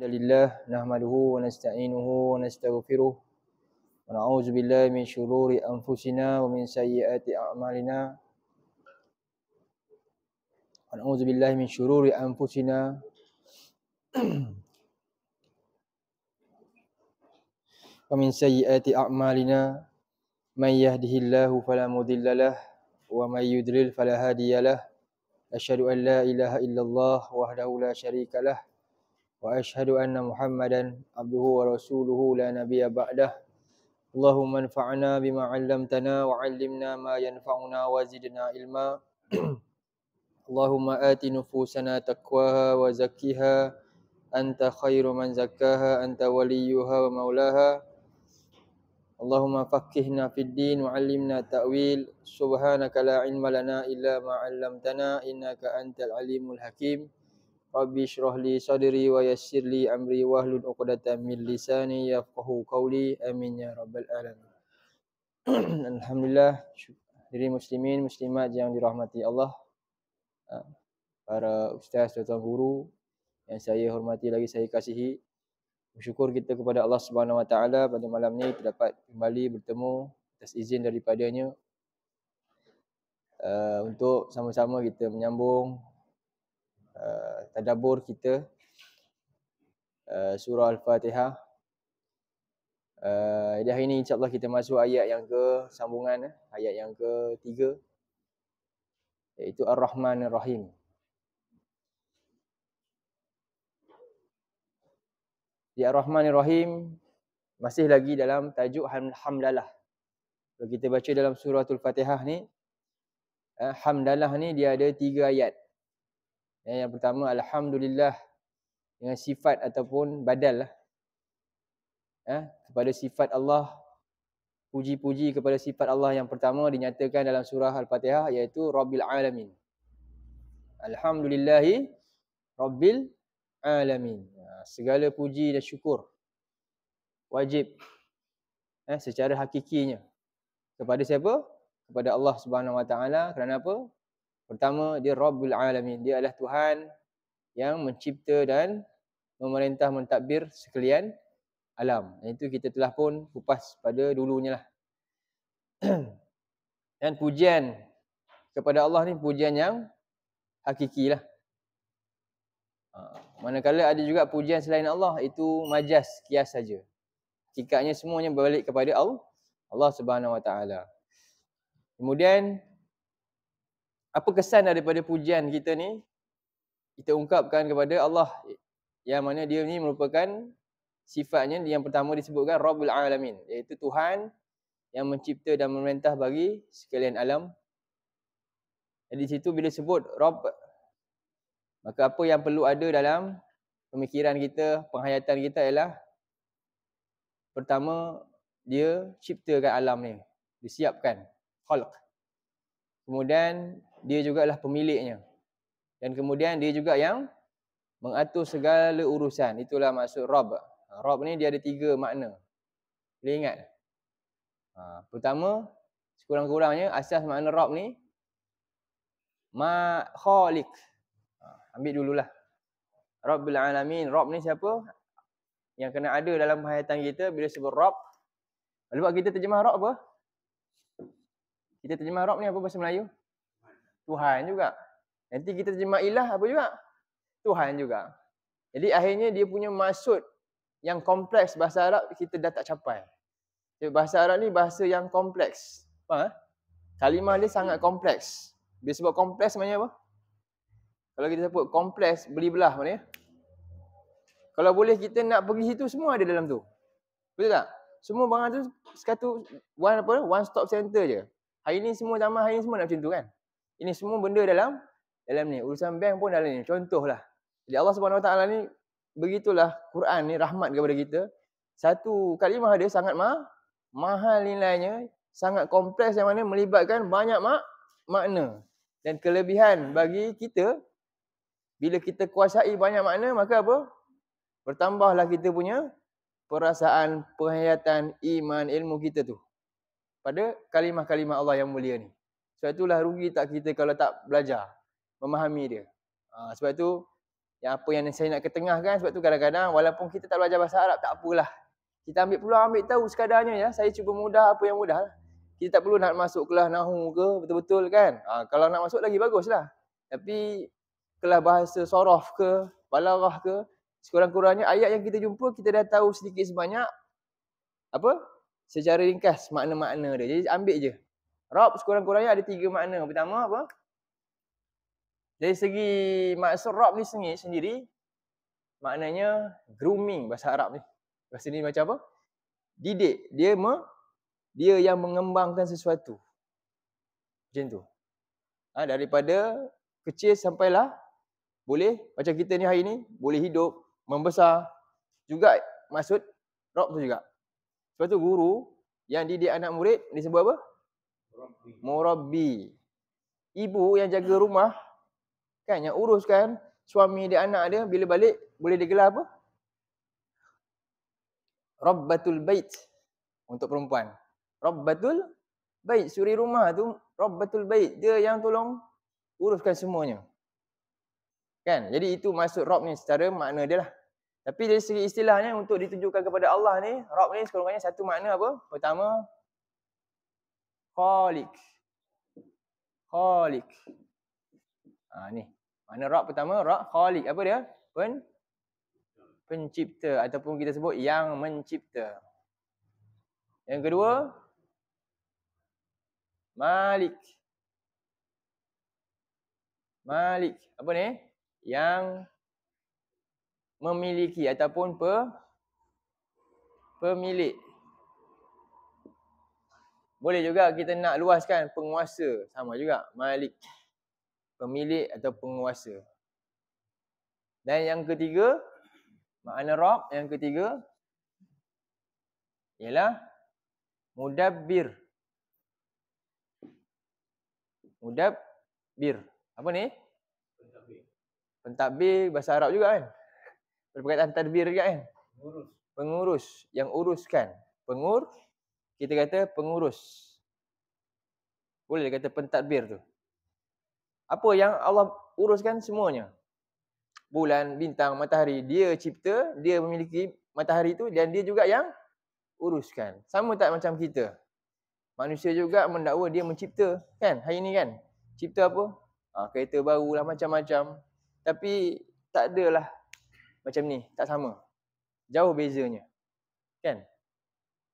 الحمد لله نحمده ونستعينه ونستغفره ونعوذ بالله من شرور أنفسنا ومن سيئات أعمالنا ونعوذ بالله من شرور أنفسنا ومن سيئات أعمالنا من يهده الله فلا مضل له ومن يضلل فلا هادي له أشهد أن لا إله إلا الله وحده لا شريك له واشهد ان محمدا عبده ورسوله لا نبي بعده اللهم انفعنا بما علمتنا وعلمنا ما ينفعنا وزدنا علما اللهم ات نفوسنا تقواها وزكها انت خير من زكاها انت وليها ومولاها اللهم فقهنا في الدين وعلمنا التاويل سبحانك لا علم لنا الا ما علمتنا انك انت العليم الحكيم Rabbi syrahli sadri wa yassirli amri wahlul uqdatan min lisani yafqahu qawli amin ya rabbal alamin. Alhamdulillah diri muslimin muslimat yang dirahmati Allah. Ha, para ustaz dan guru yang saya hormati lagi saya kasihi. Bersyukur kita kepada Allah Subhanahu Wa Taala pada malam ni terdapat kembali bertemu atas izin daripadanya. Uh, untuk sama-sama kita menyambung Uh, tadabbur kita uh, surah al-fatihah uh, dan hari ini insyaallah kita masuk ayat yang ke sambungan eh, ayat yang ke tiga iaitu ar-rahman ar-rahim Di Ar-Rahman Ar-Rahim masih lagi dalam tajuk hamdalah. Kalau kita baca dalam surah Al-Fatihah ni, eh, hamdalah ni dia ada tiga ayat. Ya, yang pertama alhamdulillah dengan sifat ataupun badal lah. Ya, kepada sifat Allah puji-puji kepada sifat Allah yang pertama dinyatakan dalam surah Al-Fatihah iaitu Rabbil Alamin. Alhamdulillahi Rabbil Alamin. Ya, segala puji dan syukur wajib ya, secara hakikinya kepada siapa? Kepada Allah Subhanahu Wa Taala kerana apa? Pertama dia Rabbul Alamin. Dia adalah Tuhan yang mencipta dan memerintah mentadbir sekalian alam. Yang itu kita telah pun kupas pada dulunya lah. dan pujian kepada Allah ni pujian yang hakiki lah. Ha, manakala ada juga pujian selain Allah itu majas kias saja. Hakikatnya semuanya berbalik kepada Allah Allah Subhanahu Wa Taala. Kemudian apa kesan daripada pujian kita ni kita ungkapkan kepada Allah yang mana dia ni merupakan sifatnya yang pertama disebutkan Rabbul Alamin iaitu Tuhan yang mencipta dan memerintah bagi sekalian alam jadi situ bila sebut Rabb maka apa yang perlu ada dalam pemikiran kita penghayatan kita ialah pertama dia ciptakan alam ni disiapkan khalq Kemudian dia juga lah pemiliknya. Dan kemudian dia juga yang mengatur segala urusan. Itulah maksud Rob. Ha, Rob ni dia ada tiga makna. Boleh ingat? Ha, pertama, sekurang-kurangnya asas makna Rob ni. Ma'kholik. Ha, ambil dululah. Rabbil Alamin. Rob ni siapa? Yang kena ada dalam hayatan kita bila sebut Rob. Lepas kita terjemah Rob apa? Kita terjemah Rob ni apa bahasa Melayu? Tuhan juga. Nanti kita terjemah ilah apa juga? Tuhan juga. Jadi akhirnya dia punya maksud yang kompleks bahasa Arab kita dah tak capai. Jadi, bahasa Arab ni bahasa yang kompleks. Apa? Eh? Kalimah dia sangat kompleks. Dia sebut kompleks maknanya apa? Kalau kita sebut kompleks, beli belah maknanya. Eh? Kalau boleh kita nak pergi situ, semua ada dalam tu. Betul tak? Semua barang tu sekatu one apa? One stop center je. Hari ni semua zaman hari ni semua nak macam tu kan. Ini semua benda dalam dalam ni. Urusan bank pun dalam ni. Contoh lah. Jadi Allah SWT ni begitulah Quran ni rahmat kepada kita. Satu kalimah dia sangat mahal. Mahal nilainya. Sangat kompleks yang mana melibatkan banyak mak makna. Dan kelebihan bagi kita. Bila kita kuasai banyak makna maka apa? Bertambahlah kita punya perasaan, penghayatan, iman, ilmu kita tu pada kalimah-kalimah Allah yang mulia ni. Sebab itulah rugi tak kita kalau tak belajar memahami dia. Ha, sebab tu yang apa yang saya nak ketengahkan sebab tu kadang-kadang walaupun kita tak belajar bahasa Arab tak apalah. Kita ambil peluang ambil tahu sekadarnya ya. Saya cuba mudah apa yang mudah. Kita tak perlu nak masuk kelas nahu ke betul-betul kan. Ha, kalau nak masuk lagi baguslah. Tapi kelas bahasa sorof ke balarah ke sekurang-kurangnya ayat yang kita jumpa kita dah tahu sedikit sebanyak apa secara ringkas makna-makna dia. Jadi ambil je. Rob sekurang-kurangnya ada tiga makna. Pertama apa? Dari segi maksud rob ni sendiri, maknanya grooming bahasa Arab ni. Bahasa ni macam apa? Didik. Dia me, dia yang mengembangkan sesuatu. Macam tu. Ha, daripada kecil sampailah boleh macam kita ni hari ni boleh hidup membesar juga maksud rob tu juga sebab tu guru yang didik anak murid disebut apa? Murabbi. Ibu yang jaga rumah kan yang uruskan suami dia anak dia bila balik boleh digelar apa? Rabbatul bait untuk perempuan. Rabbatul bait suri rumah tu Rabbatul bait dia yang tolong uruskan semuanya. Kan? Jadi itu maksud rob ni secara makna dia lah. Tapi dari segi istilahnya untuk ditujukan kepada Allah ni, Rabb ni sekurang-kurangnya satu makna apa? Pertama Khalik. Khalik. Ah ha, ni. Makna Rabb pertama Rabb Khalik apa dia? Pen pencipta ataupun kita sebut yang mencipta. Yang kedua Malik. Malik apa ni? Yang memiliki ataupun pe, pemilik. Boleh juga kita nak luaskan penguasa sama juga malik. Pemilik atau penguasa. Dan yang ketiga, makna rob yang ketiga ialah mudabbir. Mudabbir. Apa ni? Pentadbir. Pentadbir bahasa Arab juga kan? perkataan tadbir juga kan? Pengurus. Yang uruskan. Pengur. Kita kata pengurus. Boleh kata pentadbir tu. Apa yang Allah uruskan semuanya? Bulan, bintang, matahari. Dia cipta. Dia memiliki matahari tu. Dan dia juga yang uruskan. Sama tak macam kita? Manusia juga mendakwa dia mencipta. Kan? Hari ni kan? Cipta apa? Ha, kereta lah macam-macam. Tapi tak adalah macam ni tak sama jauh bezanya kan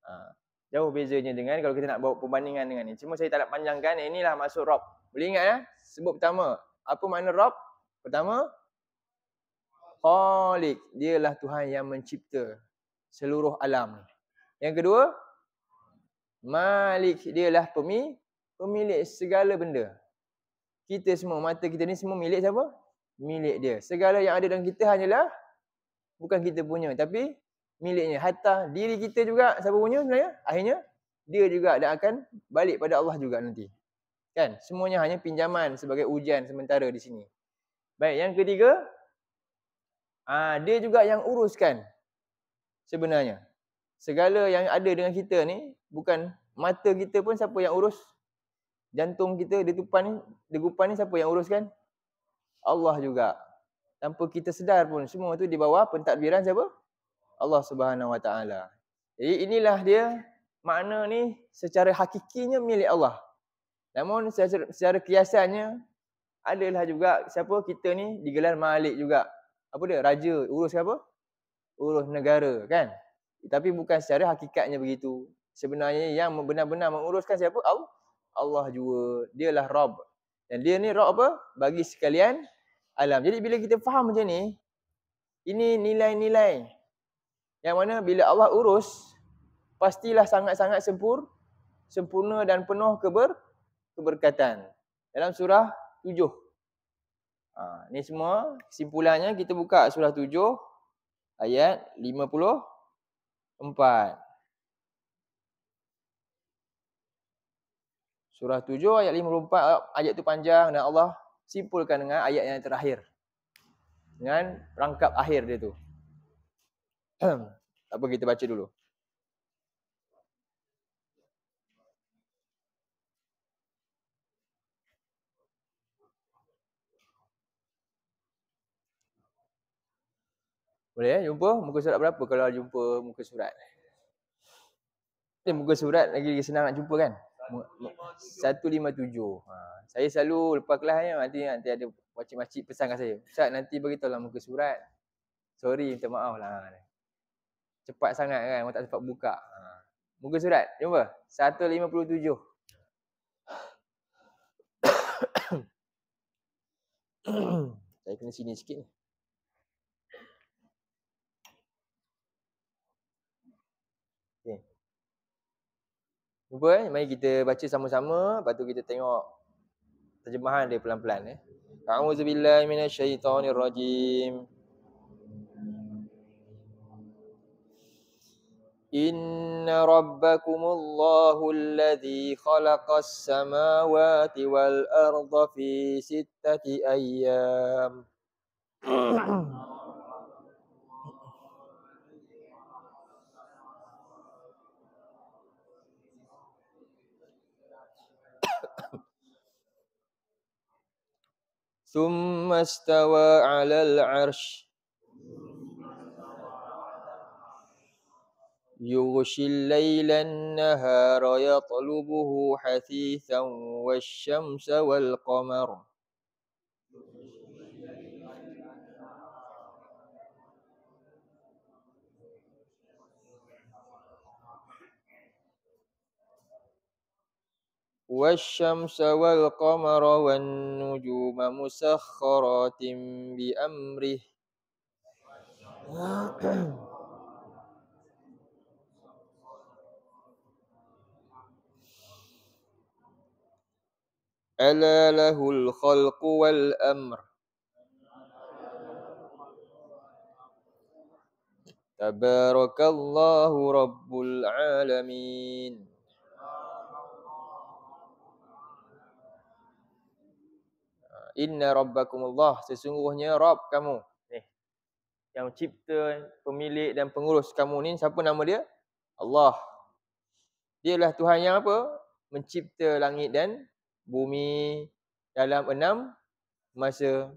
ha. jauh bezanya dengan kalau kita nak bawa perbandingan dengan ni cuma saya tak nak panjangkan eh, inilah maksud rob boleh ingat ya sebut pertama apa makna rob pertama khaliq dialah tuhan yang mencipta seluruh alam yang kedua malik dialah pemilik pemilik segala benda kita semua mata kita ni semua milik siapa milik dia segala yang ada dalam kita hanyalah bukan kita punya tapi miliknya Hatta diri kita juga siapa punya sebenarnya akhirnya dia juga dia akan balik pada Allah juga nanti kan semuanya hanya pinjaman sebagai ujian sementara di sini baik yang ketiga aa, ah, dia juga yang uruskan sebenarnya segala yang ada dengan kita ni bukan mata kita pun siapa yang urus jantung kita detupan ni degupan ni siapa yang uruskan Allah juga tanpa kita sedar pun semua tu di bawah pentadbiran siapa? Allah Subhanahu Wa Taala. Jadi inilah dia makna ni secara hakikinya milik Allah. Namun secara, secara kiasannya adalah juga siapa kita ni digelar malik juga. Apa dia? Raja urus siapa Urus negara kan? Tapi bukan secara hakikatnya begitu. Sebenarnya yang benar-benar menguruskan siapa? Allah. Allah jua. Dialah Rabb. Dan dia ni Rabb apa? Bagi sekalian alam. Jadi bila kita faham macam ni, ini nilai-nilai yang mana bila Allah urus, pastilah sangat-sangat sempur, sempurna dan penuh keber, keberkatan. Dalam surah Tujuh. Ha, ni semua simpulannya kita buka surah Tujuh ayat 54. Surah Tujuh ayat 54 ayat tu panjang dan Allah simpulkan dengan ayat yang terakhir. Dengan rangkap akhir dia tu. tak apa kita baca dulu. Boleh ya? jumpa muka surat berapa kalau jumpa muka surat? Eh, muka surat lagi senang nak jumpa kan? Satu lima tujuh. Ha, saya selalu lepas kelas ni nanti, nanti ada makcik-makcik pesankan saya. Ustaz nanti beritahu lah muka surat. Sorry minta maaf lah. Cepat sangat kan. Orang tak sempat buka. Ha. Muka surat. Jumpa. 157. lima puluh Saya kena sini sikit ni. Cuba eh, mari kita baca sama-sama, lepas tu kita tengok terjemahan dia pelan-pelan eh. A'udzu billahi minasyaitonir rajim. Inna rabbakumullahu alladhi khalaqas samawati wal arda fi sittati ayyam. ثم استوى على العرش يغشي الليل النهار يطلبه حثيثا والشمس والقمر والشمس والقمر والنجوم مسخرات بأمره ألا له الخلق والأمر تبارك الله رب العالمين inna rabbakumullah sesungguhnya rob kamu ni yang cipta pemilik dan pengurus kamu ni siapa nama dia Allah dia lah tuhan yang apa mencipta langit dan bumi dalam enam masa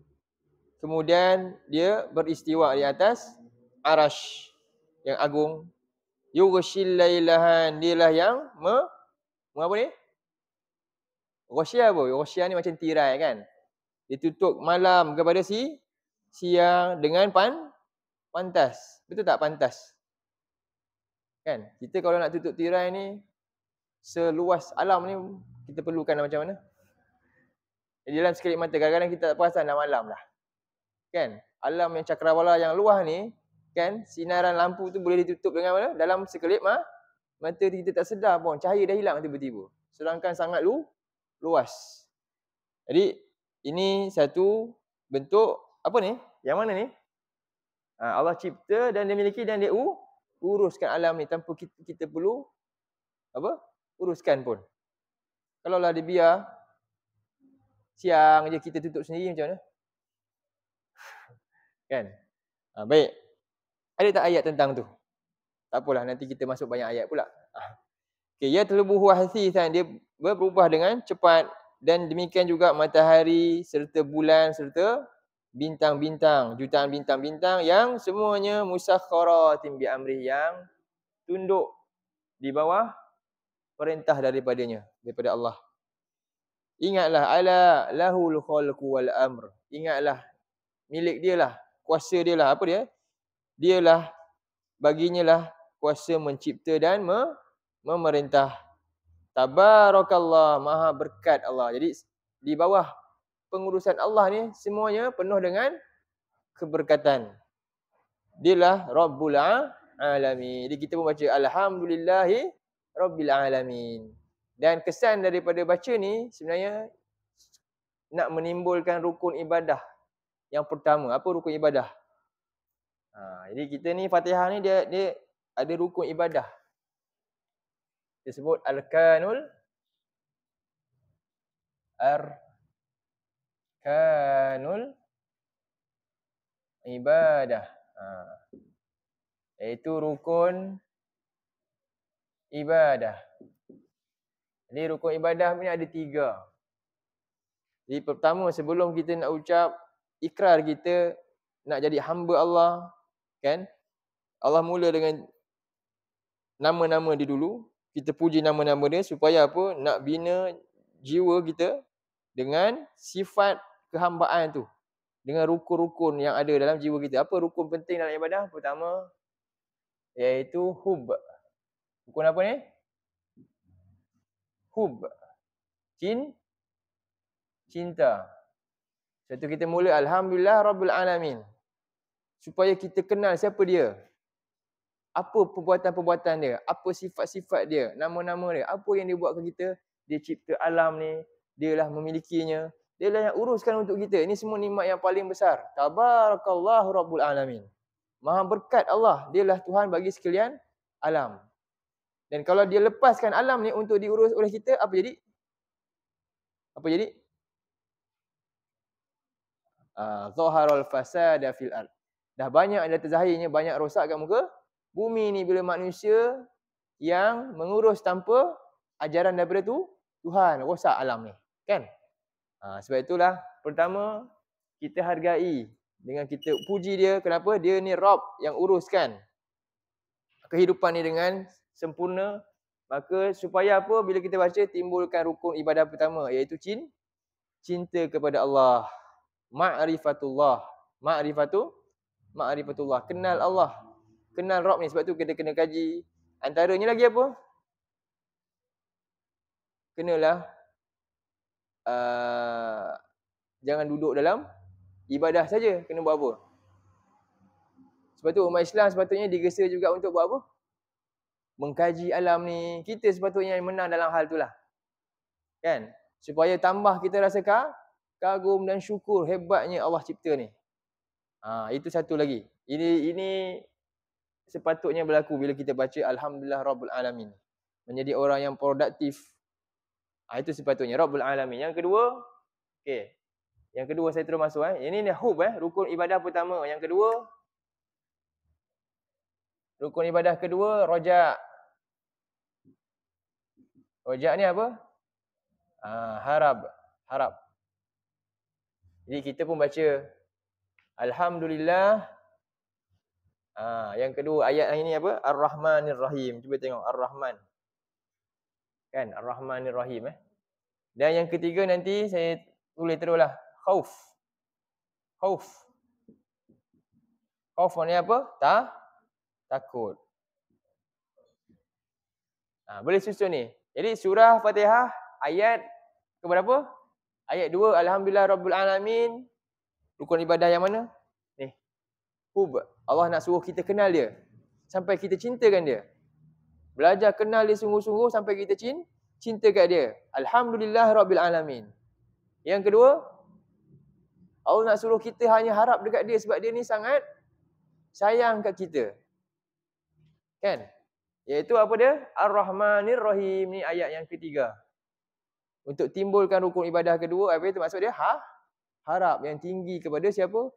kemudian dia beristiwa di atas arash yang agung yughshil lailahan lah yang me, me apa ni Rosia apa? Rosia ni macam tirai kan? ditutup malam kepada si siang dengan pan pantas. Betul tak pantas? Kan? Kita kalau nak tutup tirai ni seluas alam ni kita perlukan macam mana? Di dalam sekelip mata kadang-kadang kita tak perasan dah malam lah. Kan? Alam yang cakrawala yang luas ni kan sinaran lampu tu boleh ditutup dengan mana? Dalam sekelip ma mata kita tak sedar pun cahaya dah hilang tiba-tiba. Sedangkan sangat lu luas. Jadi ini satu bentuk apa ni? Yang mana ni? Ha, Allah cipta dan dia miliki dan dia uruskan alam ni tanpa kita, kita perlu apa? Uruskan pun. Kalau lah dia biar siang je kita tutup sendiri macam mana? kan? Ha, baik. Ada tak ayat tentang tu? Tak apalah nanti kita masuk banyak ayat pula. Ha. Okey, ya telubuhu hasisan dia berubah dengan cepat dan demikian juga matahari serta bulan serta bintang-bintang, jutaan bintang-bintang yang semuanya musakharatin bi amri yang tunduk di bawah perintah daripadanya daripada Allah. Ingatlah ala lahul khalqu wal amr. Ingatlah milik dia lah, kuasa dia lah apa dia? Dialah baginya lah kuasa mencipta dan me memerintah. Tabarakallah, maha berkat Allah. Jadi di bawah pengurusan Allah ni semuanya penuh dengan keberkatan. Dialah Rabbul Alamin. Jadi kita pun baca Alhamdulillahi Rabbil Alamin. Dan kesan daripada baca ni sebenarnya nak menimbulkan rukun ibadah. Yang pertama, apa rukun ibadah? Ha, jadi kita ni Fatihah ni dia dia ada rukun ibadah disebut al-kanul arkanul ibadah ha. iaitu rukun ibadah jadi rukun ibadah punya ada tiga jadi pertama sebelum kita nak ucap ikrar kita nak jadi hamba Allah kan Allah mula dengan nama-nama dia dulu kita puji nama-nama dia supaya apa nak bina jiwa kita dengan sifat kehambaan tu dengan rukun-rukun yang ada dalam jiwa kita apa rukun penting dalam ibadah pertama iaitu hub rukun apa ni hub cin cinta satu kita mula alhamdulillah rabbul alamin supaya kita kenal siapa dia apa perbuatan-perbuatan dia, apa sifat-sifat dia, nama-nama dia, apa yang dia buat ke kita, dia cipta alam ni, Dia lah memilikinya, Dia lah yang uruskan untuk kita. Ini semua nikmat yang paling besar. Tabarakallahu rabbul alamin. Maha berkat Allah, Dia lah Tuhan bagi sekalian alam. Dan kalau dia lepaskan alam ni untuk diurus oleh kita, apa jadi? Apa jadi? Ah, Zoharul fasada fil ard. Dah banyak ada terzahirnya, banyak rosak kat muka Bumi ni bila manusia yang mengurus tanpa ajaran daripada tu, Tuhan rosak alam ni. Kan? Ha, sebab itulah, pertama, kita hargai dengan kita puji dia. Kenapa? Dia ni Rob yang uruskan kehidupan ni dengan sempurna. Maka supaya apa? Bila kita baca, timbulkan rukun ibadah pertama. Iaitu cin, cinta kepada Allah. Ma'rifatullah. Ma'rifatu? Ma'rifatullah. Kenal Allah kenal rock ni sebab tu kita kena kaji antaranya lagi apa kenalah uh, jangan duduk dalam ibadah saja kena buat apa sebab tu umat Islam sepatutnya digesa juga untuk buat apa mengkaji alam ni kita sepatutnya yang menang dalam hal tu lah. kan supaya tambah kita rasa kagum dan syukur hebatnya Allah cipta ni ha, itu satu lagi ini ini sepatutnya berlaku bila kita baca alhamdulillah rabbul alamin menjadi orang yang produktif ha, itu sepatutnya rabbul alamin yang kedua okay, yang kedua saya terus masuk eh ini ni hub eh rukun ibadah pertama yang kedua rukun ibadah kedua rojak rojak ni apa ha, ah, harap harap jadi kita pun baca alhamdulillah Ha, yang kedua ayat ini apa? Ar-Rahmanir Rahim. Cuba tengok Ar-Rahman. Kan? Ar-Rahmanir Rahim eh. Dan yang ketiga nanti saya tulis teruslah. Khauf. Khauf. Khauf ni apa? Ta takut. Ha, boleh susun ni. Jadi surah Fatihah ayat ke berapa? Ayat 2 Alhamdulillah Rabbul Alamin. Rukun ibadah yang mana? hub Allah nak suruh kita kenal dia sampai kita cintakan dia belajar kenal dia sungguh-sungguh sampai kita cinta cinta kat dia alhamdulillah rabbil alamin yang kedua Allah nak suruh kita hanya harap dekat dia sebab dia ni sangat sayang kat kita kan iaitu apa dia ar-rahmanir rahim ni ayat yang ketiga untuk timbulkan rukun ibadah kedua apa itu maksud dia ha harap yang tinggi kepada siapa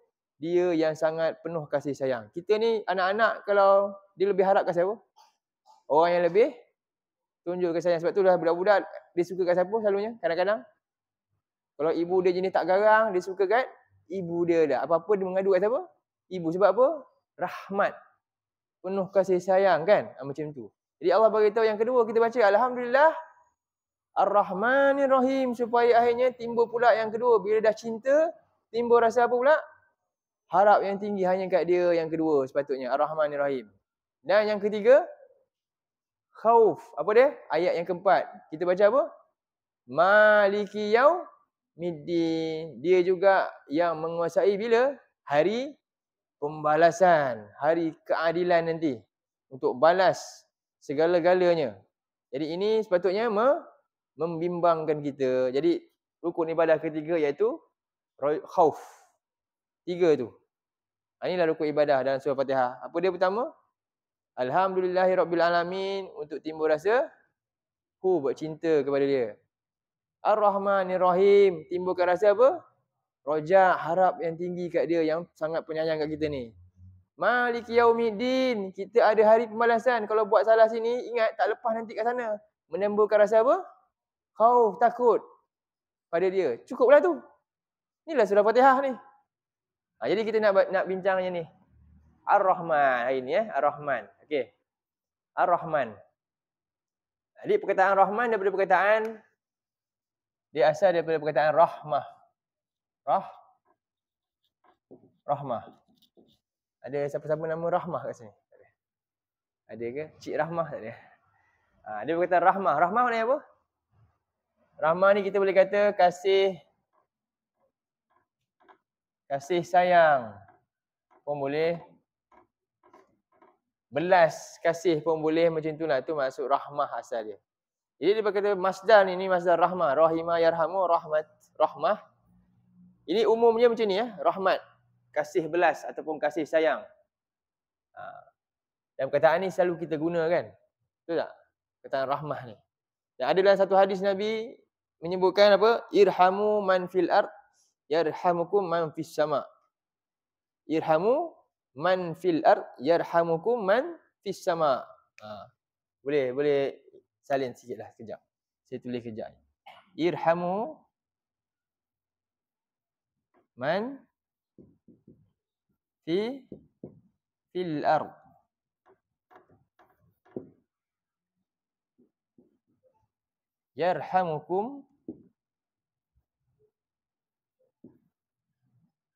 dia yang sangat penuh kasih sayang. Kita ni anak-anak kalau dia lebih harap kasih apa? Orang yang lebih tunjuk kasih sayang. Sebab tu dah budak-budak dia suka kasih apa selalunya kadang-kadang. Kalau ibu dia jenis tak garang, dia suka kan ibu dia dah. Apa-apa dia mengadu kasih apa? Ibu sebab apa? Rahmat. Penuh kasih sayang kan? Ah, macam tu. Jadi Allah beritahu yang kedua kita baca. Alhamdulillah. Ar-Rahmanir-Rahim. Supaya akhirnya timbul pula yang kedua. Bila dah cinta, timbul rasa apa pula? Harap yang tinggi hanya kat dia yang kedua sepatutnya. Ar-Rahman Ar-Rahim. Dan yang ketiga. Khauf. Apa dia? Ayat yang keempat. Kita baca apa? Maliki yaw middin. Dia juga yang menguasai bila? Hari pembalasan. Hari keadilan nanti. Untuk balas segala-galanya. Jadi ini sepatutnya me membimbangkan kita. Jadi rukun ibadah ketiga iaitu khauf. Tiga tu. Ah, inilah rukun ibadah dalam surah Fatihah. Apa dia pertama? Alhamdulillahirrabbilalamin. Untuk timbul rasa. ku buat cinta kepada dia. Ar-Rahmanirrahim. Timbulkan rasa apa? Roja harap yang tinggi kat dia. Yang sangat penyayang kat kita ni. Maliki yaumidin. Kita ada hari pembalasan. Kalau buat salah sini. Ingat tak lepas nanti kat sana. Menembulkan rasa apa? Kau takut. Pada dia. Cukuplah tu. Inilah surah Fatihah ni. Ha, jadi kita nak nak bincangnya ni. Ar-Rahman hari ni eh, Ar-Rahman. Okey. Ar-Rahman. Jadi ha, perkataan Rahman daripada perkataan dia asal daripada perkataan rahmah. Rah Rahmah. Ada siapa-siapa nama Rahmah kat sini? Ada ke? Cik Rahmah tak ada? Ha, dia berkata Rahmah. Rahmah maknanya apa? Rahmah ni kita boleh kata kasih kasih sayang pun boleh belas kasih pun boleh macam itulah tu maksud rahmah asal dia jadi dia berkata masdar ni ni masdar rahmah rahimah yarhamu rahmat rahmah ini umumnya macam ni ya rahmat kasih belas ataupun kasih sayang ha. dan perkataan ni selalu kita guna kan betul tak perkataan rahmah ni dan ada dalam satu hadis nabi menyebutkan apa irhamu man fil ard yarhamukum man fis sama. Irhamu man fil ar yarhamukum man fis sama. Ha. Boleh boleh salin sikitlah kejap. Saya tulis kejap. Irhamu man fi fil ar yarhamukum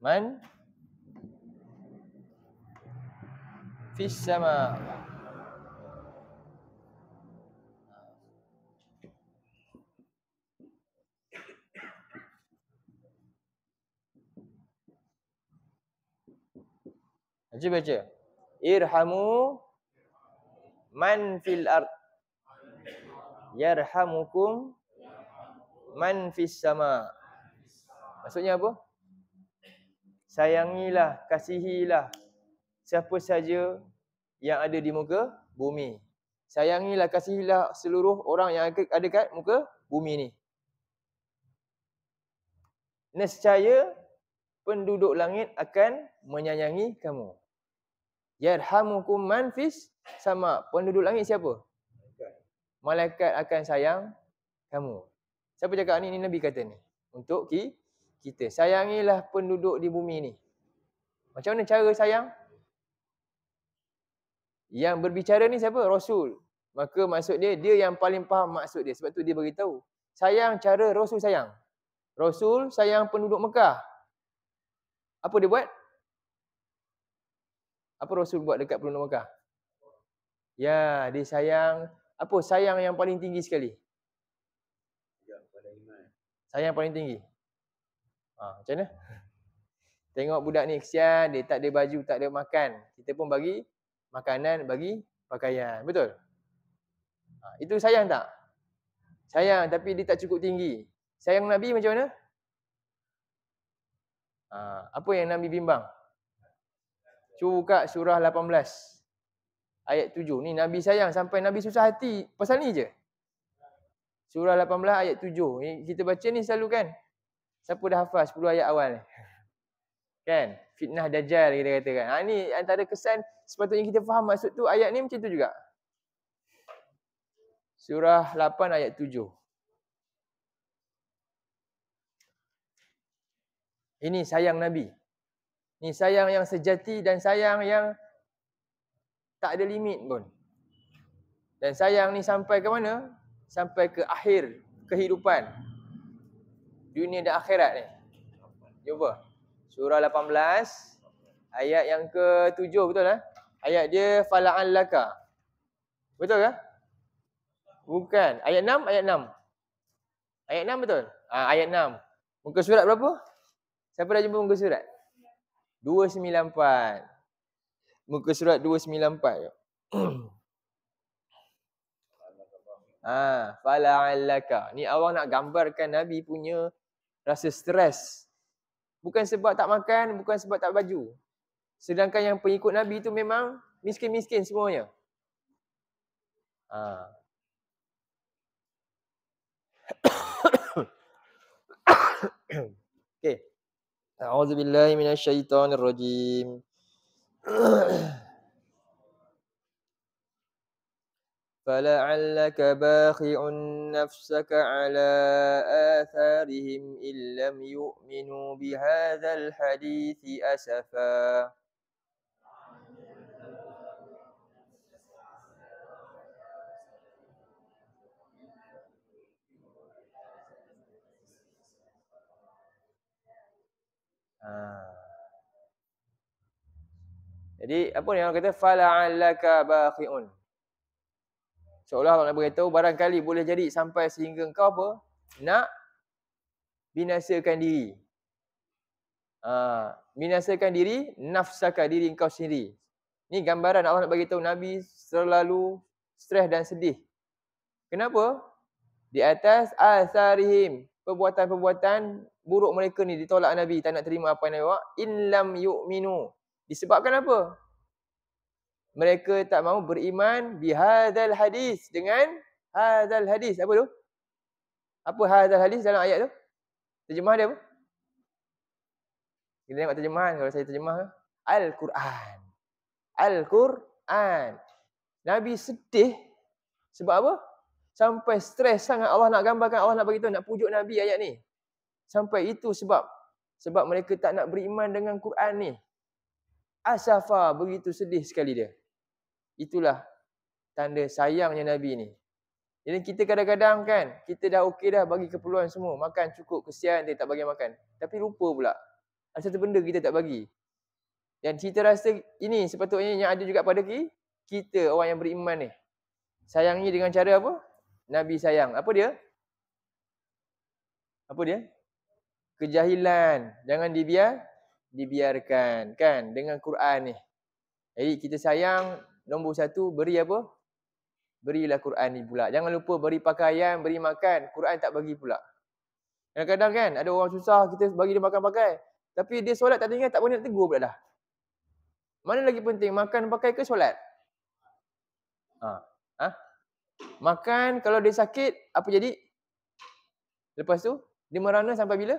Man? sama. Baca baca. Irhamu man fil ard. Yarhamukum man fis sama. Maksudnya apa? sayangilah, kasihilah siapa saja yang ada di muka bumi. Sayangilah, kasihilah seluruh orang yang ada kat muka bumi ni. Nescaya penduduk langit akan menyayangi kamu. Yarhamukum man fis sama. Penduduk langit siapa? Malaikat akan sayang kamu. Siapa cakap ni? Ini Nabi kata ni. Untuk kita. Sayangilah penduduk di bumi ni. Macam mana cara sayang? Yang berbicara ni siapa? Rasul. Maka maksud dia, dia yang paling faham maksud dia. Sebab tu dia beritahu. Sayang cara Rasul sayang. Rasul sayang penduduk Mekah. Apa dia buat? Apa Rasul buat dekat penduduk Mekah? Ya, dia sayang. Apa sayang yang paling tinggi sekali? Sayang paling tinggi. Ha, macam mana? Tengok budak ni kesian, dia tak ada baju, tak ada makan. Kita pun bagi makanan, bagi pakaian. Betul? Ha, itu sayang tak? Sayang tapi dia tak cukup tinggi. Sayang Nabi macam mana? Ha, apa yang Nabi bimbang? Cuka surah 18 ayat 7. Ni Nabi sayang sampai Nabi susah hati pasal ni je. Surah 18 ayat 7. Kita baca ni selalu kan? Siapa dah hafal 10 ayat awal ni? Kan? Fitnah Dajjal kita kata kan. Ha, ni antara kesan sepatutnya kita faham maksud tu ayat ni macam tu juga. Surah 8 ayat 7. Ini sayang Nabi. Ini sayang yang sejati dan sayang yang tak ada limit pun. Dan sayang ni sampai ke mana? Sampai ke akhir kehidupan dunia dan akhirat ni. Cuba. Surah 18 ayat yang ke-7 betul eh? Ayat dia fala'an laka. Betul ke? Bukan. Ayat 6, ayat 6. Ayat 6 betul? ha, ayat 6. Muka surat berapa? Siapa dah jumpa muka surat? 294. Muka surat 294 ah ha, fala'an laka. Ni awak nak gambarkan nabi punya rasa stres. Bukan sebab tak makan, bukan sebab tak baju. Sedangkan yang pengikut Nabi itu memang miskin-miskin semuanya. Ha. Ah. okay. A'udzubillahiminasyaitanirrojim. Okay. فلعلك باخع نفسك على آثارهم إن لم يؤمنوا بهذا الحديث أسفا آه. Jadi apa ni orang kata fala'allaka bakhi'un. Seolah Allah beritahu barangkali boleh jadi sampai sehingga kau, apa? Nak binasakan diri. Ha, binasakan diri, nafsaka diri kau sendiri. Ni gambaran Allah nak beritahu Nabi selalu stres dan sedih. Kenapa? Di atas asarihim. Perbuatan-perbuatan buruk mereka ni ditolak Nabi. Tak nak terima apa yang Nabi buat. In lam yu'minu. Disebabkan apa? mereka tak mau beriman bihadal hadis dengan hadal hadis apa tu apa hadal hadis dalam ayat tu terjemah dia apa kita tengok terjemahan kalau saya terjemah al-Quran al-Quran nabi sedih sebab apa sampai stres sangat Allah nak gambarkan Allah nak bagi tahu nak pujuk nabi ayat ni sampai itu sebab sebab mereka tak nak beriman dengan Quran ni Asafa begitu sedih sekali dia. Itulah tanda sayangnya Nabi ni. Jadi kita kadang-kadang kan, kita dah okey dah bagi keperluan semua. Makan cukup, kesian dia tak bagi makan. Tapi lupa pula. Ada satu benda kita tak bagi. Dan kita rasa ini sepatutnya yang ada juga pada kita Kita orang yang beriman ni. Sayangnya dengan cara apa? Nabi sayang. Apa dia? Apa dia? Kejahilan. Jangan dibiar, dibiarkan. Kan? Dengan Quran ni. Jadi kita sayang nombor satu, beri apa? Berilah Quran ni pula. Jangan lupa beri pakaian, beri makan. Quran tak bagi pula. Kadang-kadang kan, ada orang susah, kita bagi dia makan pakai. Tapi dia solat tak tinggal, tak boleh nak tegur pula dah. Mana lagi penting, makan pakai ke solat? Ha. Ha? Makan, kalau dia sakit, apa jadi? Lepas tu, dia merana sampai bila?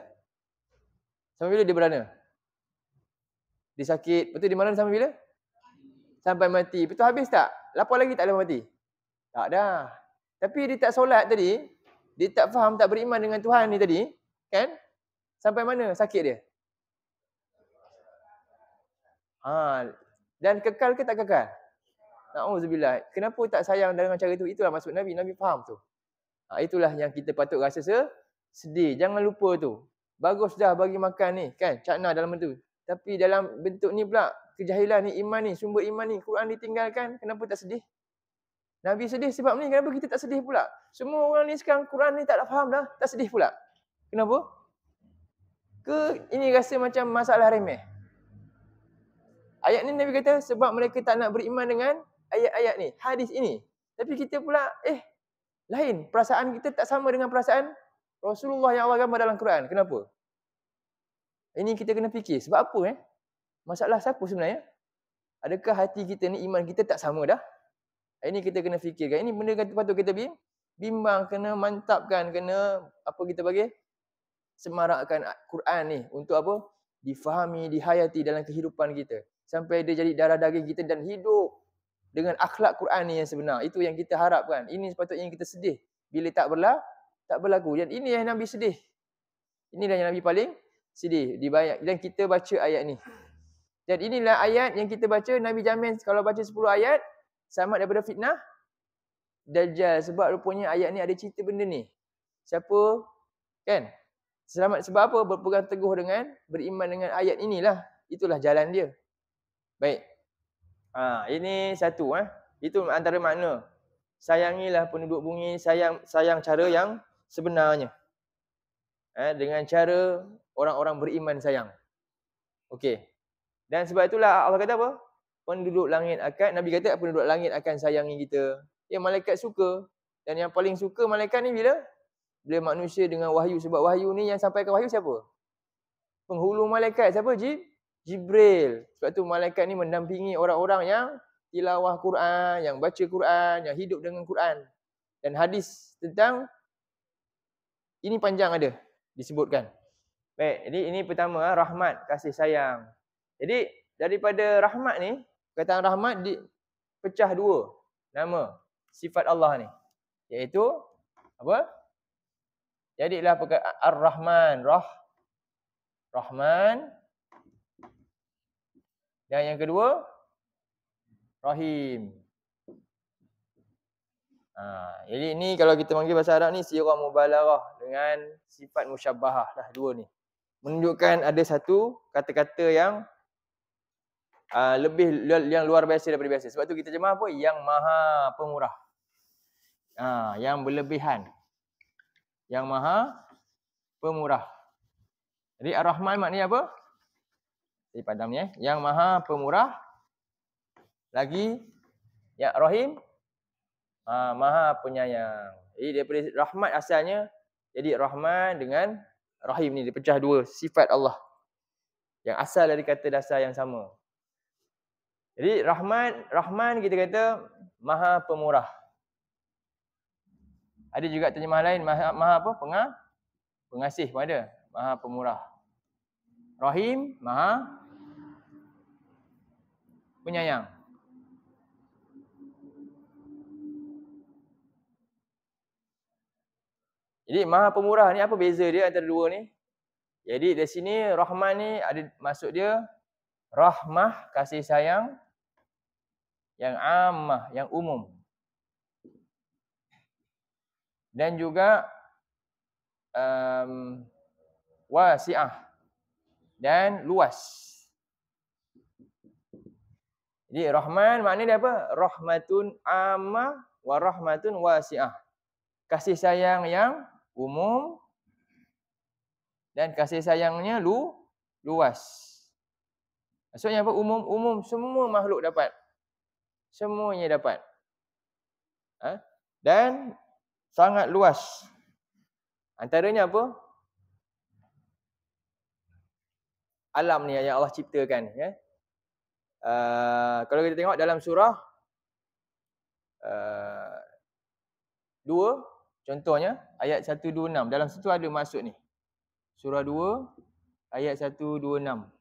Sampai bila dia merana? Dia sakit, lepas tu dia merana Sampai bila? sampai mati. Betul habis tak? Lapor lagi tak lama mati? Tak dah. Tapi dia tak solat tadi, dia tak faham, tak beriman dengan Tuhan ni tadi, kan? Sampai mana sakit dia? Ha, dan kekal ke tak kekal? Na'udzubillah. Kenapa tak sayang dengan cara tu? Itulah maksud Nabi. Nabi faham tu. Ha, itulah yang kita patut rasa sedih. Jangan lupa tu. Bagus dah bagi makan ni, kan? Cakna dalam tu. Tapi dalam bentuk ni pula, kejahilan ni, iman ni, sumber iman ni, Quran ditinggalkan, kenapa tak sedih? Nabi sedih sebab ni, kenapa kita tak sedih pula? Semua orang ni sekarang Quran ni tak dah faham dah, tak sedih pula. Kenapa? Ke ini rasa macam masalah remeh? Ayat ni Nabi kata sebab mereka tak nak beriman dengan ayat-ayat ni, hadis ini. Tapi kita pula, eh, lain. Perasaan kita tak sama dengan perasaan Rasulullah yang Allah gambar dalam Quran. Kenapa? Ini kita kena fikir. Sebab apa eh? Masalah siapa sebenarnya? Adakah hati kita ni, iman kita tak sama dah? Ini kita kena fikirkan. Ini benda yang patut kita bimbang, kena mantapkan, kena apa kita bagi? Semarakkan Quran ni untuk apa? Difahami, dihayati dalam kehidupan kita. Sampai dia jadi darah daging kita dan hidup dengan akhlak Quran ni yang sebenar. Itu yang kita harapkan. Ini sepatutnya kita sedih. Bila tak berla, tak berlaku. Dan ini yang Nabi sedih. Ini yang Nabi paling sedih. Dibayang. Dan kita baca ayat ni. Jadi inilah ayat yang kita baca. Nabi jamin kalau baca 10 ayat. Selamat daripada fitnah. Dajjal. Sebab rupanya ayat ni ada cerita benda ni. Siapa? Kan? Selamat sebab apa? Berpegang teguh dengan. Beriman dengan ayat inilah. Itulah jalan dia. Baik. Ha, ini satu. Eh. Itu antara makna. Sayangilah penduduk bumi. Sayang sayang cara yang sebenarnya. Eh, dengan cara orang-orang beriman sayang. Okey. Dan sebab itulah Allah kata apa? Penduduk langit akan, Nabi kata penduduk langit akan sayangi kita. Ya malaikat suka. Dan yang paling suka malaikat ni bila? Bila manusia dengan wahyu. Sebab wahyu ni yang sampai ke wahyu siapa? Penghulu malaikat siapa? Jib? Jibril. Sebab tu malaikat ni mendampingi orang-orang yang tilawah Quran, yang baca Quran, yang hidup dengan Quran. Dan hadis tentang ini panjang ada disebutkan. Baik, jadi ini pertama rahmat, kasih sayang. Jadi daripada rahmat ni, perkataan rahmat dipecah dua nama sifat Allah ni. Iaitu apa? Jadilah perkataan Ar-Rahman, Rah Rahman. Dan yang kedua Rahim. Ha, jadi ni kalau kita panggil bahasa Arab ni sirah mubalarah dengan sifat musyabbahah lah dua ni. Menunjukkan ada satu kata-kata yang uh, lebih yang luar biasa daripada biasa. Sebab tu kita jemaah apa? Yang Maha Pemurah. Ha, yang berlebihan. Yang Maha Pemurah. Jadi Ar-Rahman maknanya apa? Jadi padam ni eh. Yang Maha Pemurah. Lagi Ya Rahim. Ha, maha Penyayang. Jadi daripada rahmat asalnya jadi Rahman dengan Rahim ni dia pecah dua sifat Allah. Yang asal dari kata dasar yang sama. Jadi Rahman, Rahman kita kata Maha Pemurah. Ada juga terjemah lain Maha, maha apa? Pengah, pengasih pun ada. Maha Pemurah. Rahim, Maha Penyayang. Jadi Maha Pemurah ni apa beza dia antara dua ni? Jadi dari sini Rahman ni ada masuk dia Rahmah, kasih sayang, yang amah, yang umum. Dan juga um, wasiah dan luas. Jadi rahman maknanya apa? Rahmatun amah wa rahmatun wasiah. Kasih sayang yang umum dan kasih sayangnya lu luas. Maksudnya apa? Umum-umum semua makhluk dapat semuanya dapat. Ha? Dan sangat luas. Antaranya apa? Alam ni yang Allah ciptakan. Ya? Uh, kalau kita tengok dalam surah uh, dua, contohnya ayat 126. Dalam situ ada masuk ni. Surah dua, ayat 126. 126.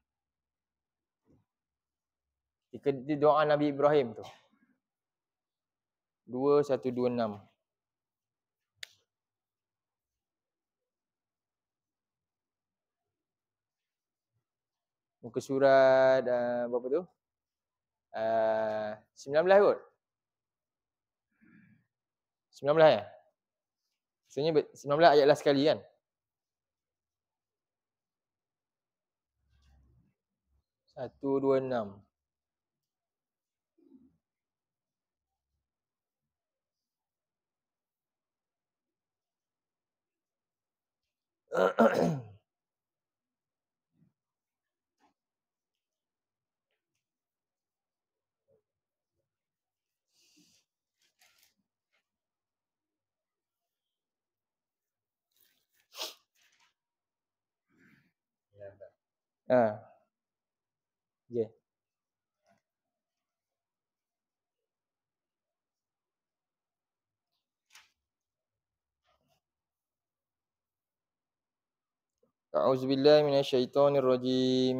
Dia, dia doa Nabi Ibrahim tu. 2126 Muka surat uh, berapa tu? Uh, eh, 19 kot. 19 ya? Sebenarnya 19 ayat last sekali kan? Satu, dua, enam. à vậy. yeah. أعوذ بالله من الشيطان الرجيم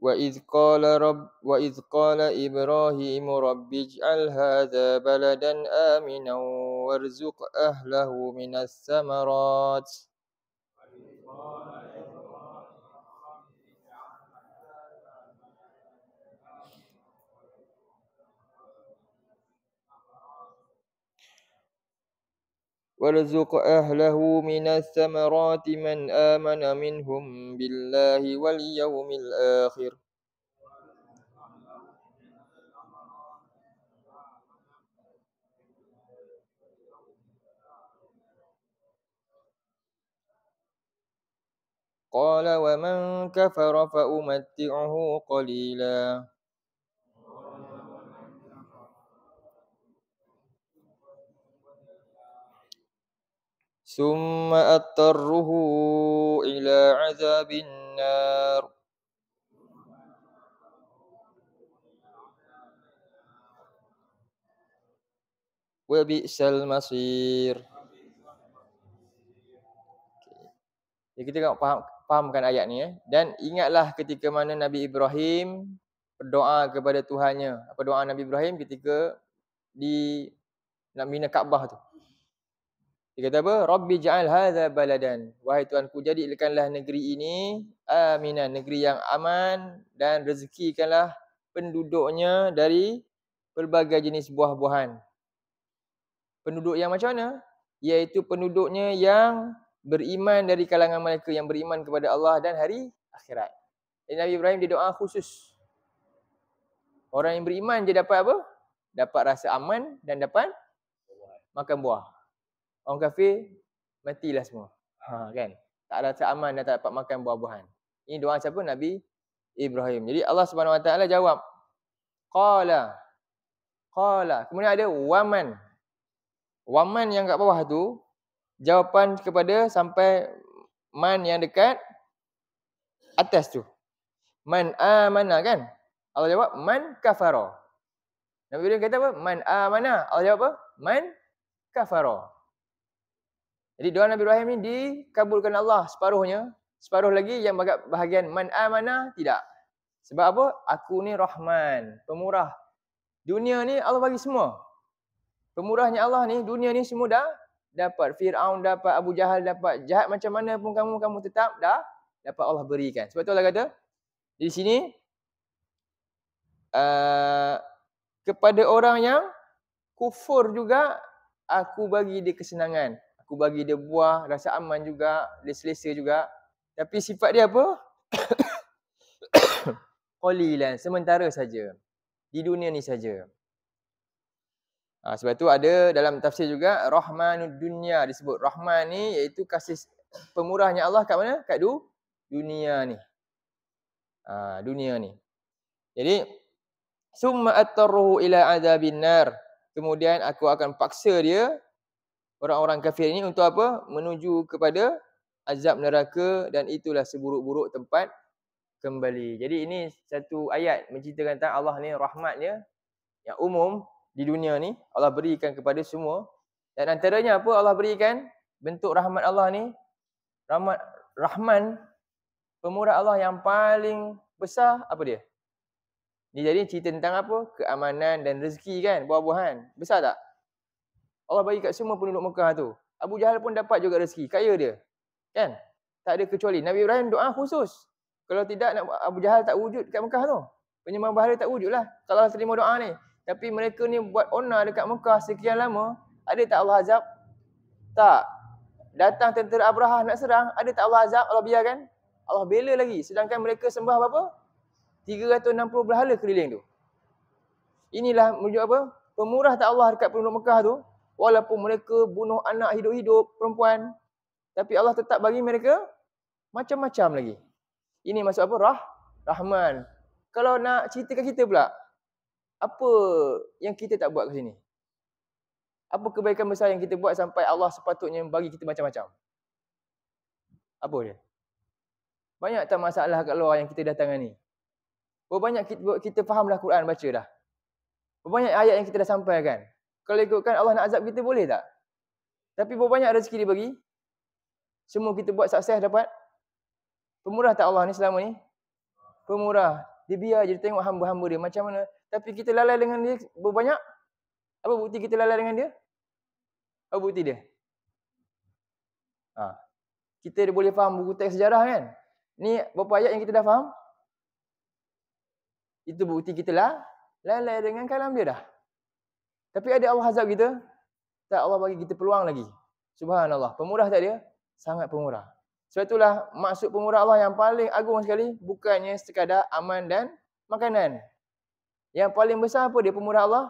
وإذ قال رب وإذ قال إبراهيم رب اجعل هذا بلدا آمنا وارزق أهله من الثمرات وإذ قال وارزق أهله من الثمرات من آمن منهم بالله واليوم الآخر قال ومن كفر فأمتعه قليلا ثم أضطره إلى عذاب النار وبئس المصير Jadi ya, kita tengok faham, fahamkan ayat ni. Eh? Dan ingatlah ketika mana Nabi Ibrahim berdoa kepada Tuhannya. Apa doa Nabi Ibrahim ketika di nak bina Kaabah tu. Dia kata apa? Rabbi ja'al hadha baladan. Wahai Tuhanku, jadikanlah negeri ini aminan. Negeri yang aman dan rezekikanlah penduduknya dari pelbagai jenis buah-buahan. Penduduk yang macam mana? Iaitu penduduknya yang beriman dari kalangan mereka yang beriman kepada Allah dan hari akhirat. Jadi Nabi Ibrahim dia doa khusus. Orang yang beriman dia dapat apa? Dapat rasa aman dan dapat makan buah orang kafir matilah semua. Ha kan? Tak ada keamanan dan tak dapat makan buah-buahan. Ini doa siapa Nabi Ibrahim. Jadi Allah Subhanahu Wa Taala jawab qala qala. Kemudian ada waman. Waman yang kat bawah tu jawapan kepada sampai man yang dekat atas tu. Man amana kan? Allah jawab man kafara. Nabi Ibrahim kata apa? Man amana. Allah jawab apa? Man kafara. Jadi doa Nabi Ibrahim ini dikabulkan Allah separuhnya. Separuh lagi yang bahagian man amana tidak. Sebab apa? Aku ni Rahman, pemurah. Dunia ni Allah bagi semua. Pemurahnya Allah ni, dunia ni semua dah dapat. Fir'aun dapat, Abu Jahal dapat. Jahat macam mana pun kamu, kamu tetap dah dapat Allah berikan. Sebab tu Allah kata, di sini, uh, kepada orang yang kufur juga, aku bagi dia kesenangan. Ku bagi dia buah, rasa aman juga, dia selesa juga. Tapi sifat dia apa? Qalilan, sementara saja. Di dunia ni saja. Ha, sebab tu ada dalam tafsir juga rahman dunia disebut. Rahman ni iaitu kasih pemurahnya Allah kat mana? Kat du? dunia ni. Ha, dunia ni. Jadi summa attaruhu ila azabin nar. Kemudian aku akan paksa dia orang-orang kafir ini untuk apa? Menuju kepada azab neraka dan itulah seburuk-buruk tempat kembali. Jadi ini satu ayat menceritakan tentang Allah ni rahmatnya yang umum di dunia ni Allah berikan kepada semua. Dan antaranya apa Allah berikan? Bentuk rahmat Allah ni rahmat Rahman pemurah Allah yang paling besar apa dia? Ni jadi cerita tentang apa? Keamanan dan rezeki kan buah-buahan. Besar tak? Allah bagi kat semua penduduk Mekah tu. Abu Jahal pun dapat juga rezeki, kaya dia. Kan? Tak ada kecuali Nabi Ibrahim doa khusus. Kalau tidak Abu Jahal tak wujud dekat Mekah tu. Penyembah bahari tak wujud wujudlah kalau terima doa ni. Tapi mereka ni buat onar dekat Mekah sekian lama, ada tak Allah azab? Tak. Datang tentera Abraha nak serang, ada tak Allah azab? Allah biarkan. Allah bela lagi sedangkan mereka sembah apa? 360 berhala keliling tu. Inilah menunjuk apa? Pemurah tak Allah dekat penduduk Mekah tu, walaupun mereka bunuh anak hidup-hidup perempuan tapi Allah tetap bagi mereka macam-macam lagi. Ini maksud apa? Rah Rahman. Kalau nak ceritakan kita pula apa yang kita tak buat ke sini? Apa kebaikan besar yang kita buat sampai Allah sepatutnya bagi kita macam-macam? Apa dia? Banyak tak masalah kat luar yang kita datang ni? Berapa banyak kita, kita fahamlah Quran baca dah? Berapa banyak ayat yang kita dah sampaikan? Kalau ikutkan Allah nak azab kita boleh tak? Tapi berapa banyak rezeki dia bagi? Semua kita buat sukses dapat? Pemurah tak Allah ni selama ni? Pemurah. Dia biar je tengok hamba-hamba dia macam mana. Tapi kita lalai dengan dia berapa banyak? Apa bukti kita lalai dengan dia? Apa bukti dia? Ha. Kita dia boleh faham buku teks sejarah kan? Ni berapa ayat yang kita dah faham? Itu bukti kita lah. Lalai dengan kalam dia dah. Tapi ada Allah azab kita, tak Allah bagi kita peluang lagi. Subhanallah. Pemurah tak dia? Sangat pemurah. Sebab itulah maksud pemurah Allah yang paling agung sekali, bukannya sekadar aman dan makanan. Yang paling besar apa dia pemurah Allah?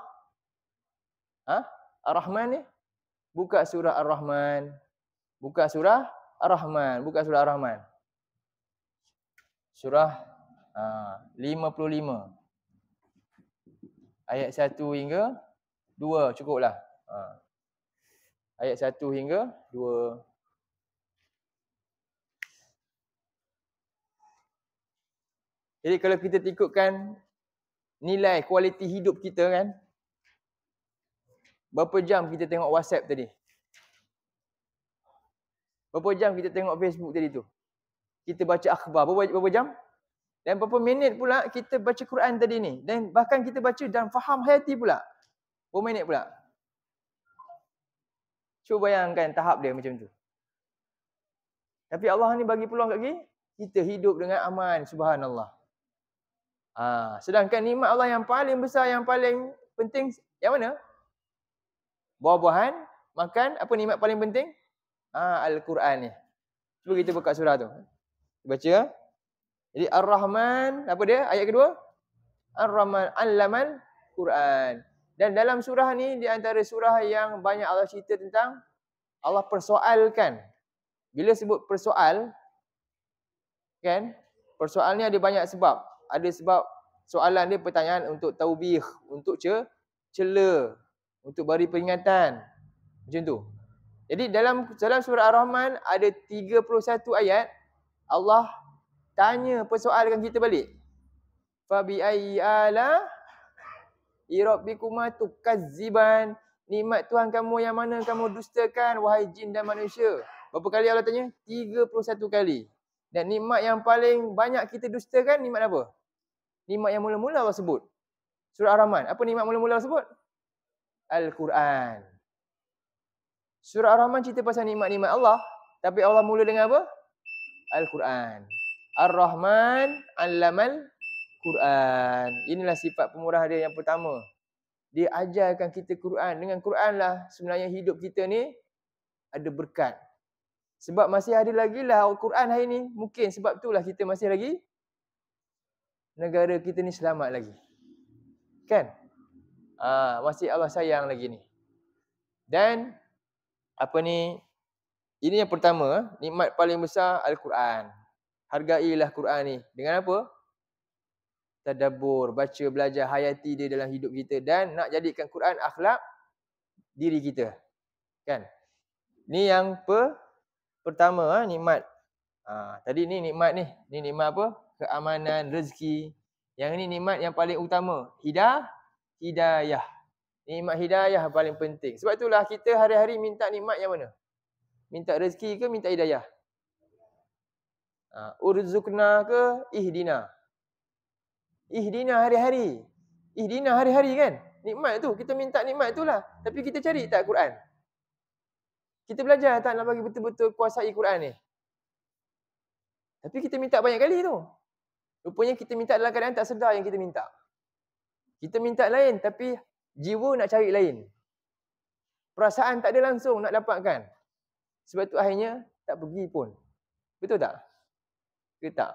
Ha? Ar-Rahman ni? Buka surah Ar-Rahman. Buka surah Ar-Rahman. Buka surah Ar-Rahman. Surah ha, uh, 55. Ayat 1 hingga dua cukuplah. Ha. Ayat satu hingga dua. Jadi kalau kita ikutkan nilai kualiti hidup kita kan. Berapa jam kita tengok WhatsApp tadi? Berapa jam kita tengok Facebook tadi tu? Kita baca akhbar berapa, berapa jam? Dan berapa minit pula kita baca Quran tadi ni? Dan bahkan kita baca dan faham hayati pula. Berapa minit pula? Cuba bayangkan tahap dia macam tu. Tapi Allah ni bagi peluang kat lagi, kita hidup dengan aman subhanallah. Ha, sedangkan nikmat Allah yang paling besar, yang paling penting, yang mana? Buah-buahan, makan, apa nikmat paling penting? Ha, Al-Quran ni. Cuba kita buka surah tu. Baca. Jadi Ar-Rahman, apa dia? Ayat kedua? Ar-Rahman, Al-Laman, Quran. Dan dalam surah ni di antara surah yang banyak Allah cerita tentang Allah persoalkan. Bila sebut persoal kan? Persoalan ni ada banyak sebab. Ada sebab soalan dia pertanyaan untuk taubih, untuk ce cela, untuk beri peringatan. Macam tu. Jadi dalam dalam surah Ar-Rahman ada 31 ayat Allah tanya persoalkan kita balik. fa bi Fabi ala Irabbikuma ya tukazziban. Nikmat Tuhan kamu yang mana kamu dustakan wahai jin dan manusia. Berapa kali Allah tanya? 31 kali. Dan nikmat yang paling banyak kita dustakan nikmat apa? Nikmat yang mula-mula Allah sebut. Surah Ar-Rahman. Apa nikmat mula-mula Allah sebut? Al-Quran. Surah Ar-Rahman cerita pasal nikmat-nikmat Allah. Tapi Allah mula dengan apa? Al-Quran. Ar-Rahman Al-Lamal Quran. Inilah sifat pemurah dia yang pertama. Dia ajarkan kita Quran. Dengan Quran lah sebenarnya hidup kita ni ada berkat. Sebab masih ada lagi lah al Quran hari ni. Mungkin sebab tu lah kita masih lagi negara kita ni selamat lagi. Kan? Aa, ha, masih Allah sayang lagi ni. Dan apa ni? Ini yang pertama. Nikmat paling besar Al-Quran. Hargailah Quran ni. Dengan apa? tadabur, baca, belajar hayati dia dalam hidup kita dan nak jadikan Quran akhlak diri kita. Kan? Ni yang pe, pertama ha, nikmat. Ha, tadi ni nikmat ni. Ni nikmat apa? Keamanan, rezeki. Yang ni nikmat yang paling utama. Hidah, hidayah. Nikmat hidayah paling penting. Sebab itulah kita hari-hari minta nikmat yang mana? Minta rezeki ke minta hidayah? Ha, urzukna ke ihdina? Ihdina hari-hari. Ihdina hari-hari kan? Nikmat tu. Kita minta nikmat tu lah. Tapi kita cari tak Quran? Kita belajar tak nak bagi betul-betul kuasai Quran ni? Tapi kita minta banyak kali tu. Rupanya kita minta dalam keadaan tak sedar yang kita minta. Kita minta lain tapi jiwa nak cari lain. Perasaan tak ada langsung nak dapatkan. Sebab tu akhirnya tak pergi pun. Betul tak? Betul tak?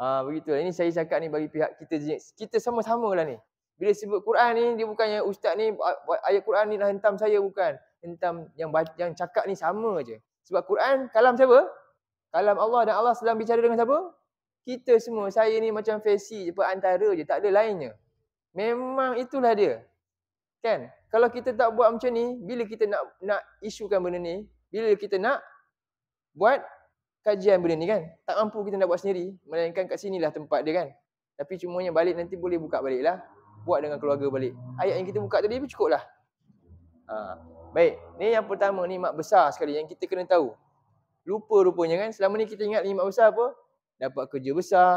Ah ha, begitu. Ini saya cakap ni bagi pihak kita kita sama sama lah ni. Bila sebut Quran ni dia bukannya ustaz ni ayat Quran ni lah hentam saya bukan. Hentam yang yang cakap ni sama aje. Sebab Quran kalam siapa? Kalam Allah dan Allah sedang bicara dengan siapa? Kita semua. Saya ni macam fesi je perantara je, tak ada lainnya. Memang itulah dia. Kan? Kalau kita tak buat macam ni, bila kita nak nak isukan benda ni? Bila kita nak buat kajian benda ni kan. Tak mampu kita nak buat sendiri. Melainkan kat lah tempat dia kan. Tapi cuma yang balik nanti boleh buka balik lah. Buat dengan keluarga balik. Ayat yang kita buka tadi pun cukup lah. Ha. Baik. Ni yang pertama ni mak besar sekali yang kita kena tahu. Lupa rupanya kan. Selama ni kita ingat ni mak besar apa? Dapat kerja besar.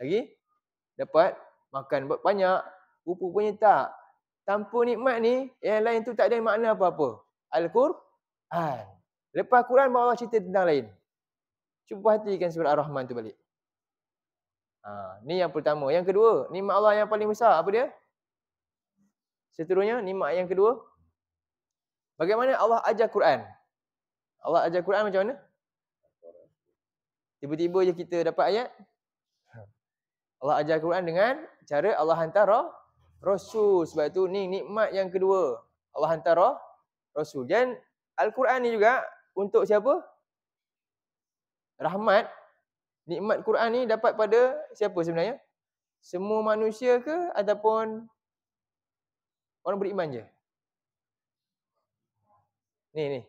Lagi? Dapat makan banyak. Rupanya tak. Tanpa nikmat ni, yang lain tu tak ada makna apa-apa. Al-Quran. Lepas Quran, Allah cerita tentang lain. Cuba perhatikan surah Ar-Rahman tu balik. Ha, ni yang pertama. Yang kedua, nikmat Allah yang paling besar. Apa dia? Seterusnya, nikmat yang kedua. Bagaimana Allah ajar Quran? Allah ajar Quran macam mana? Tiba-tiba je kita dapat ayat. Allah ajar Quran dengan cara Allah hantar Rasul. Sebab tu ni nikmat yang kedua. Allah hantar Rasul. Dan Al-Quran ni juga untuk siapa? rahmat nikmat Quran ni dapat pada siapa sebenarnya? Semua manusia ke ataupun orang beriman je? Ni ni.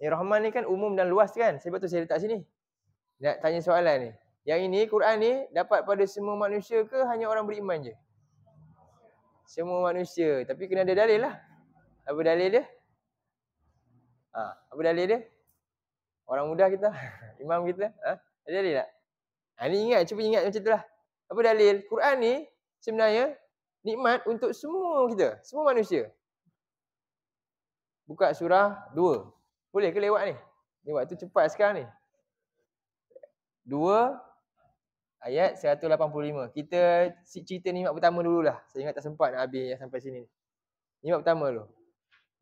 Ni rahmat ni kan umum dan luas kan? Sebab tu saya letak sini. Nak tanya soalan ni. Yang ini Quran ni dapat pada semua manusia ke hanya orang beriman je? Semua manusia. Tapi kena ada dalil lah. Apa dalil dia? Ha, apa dalil dia? orang muda kita, imam kita. Ha? Jadi tak? Ha, ni ingat, cuba ingat macam itulah. Apa dalil? Quran ni sebenarnya nikmat untuk semua kita, semua manusia. Buka surah 2. Boleh ke lewat ni? Ni waktu cepat sekarang ni. 2 ayat 185. Kita cerita ni mak pertama dululah. Saya ingat tak sempat nak habis ya, sampai sini. mak pertama dulu.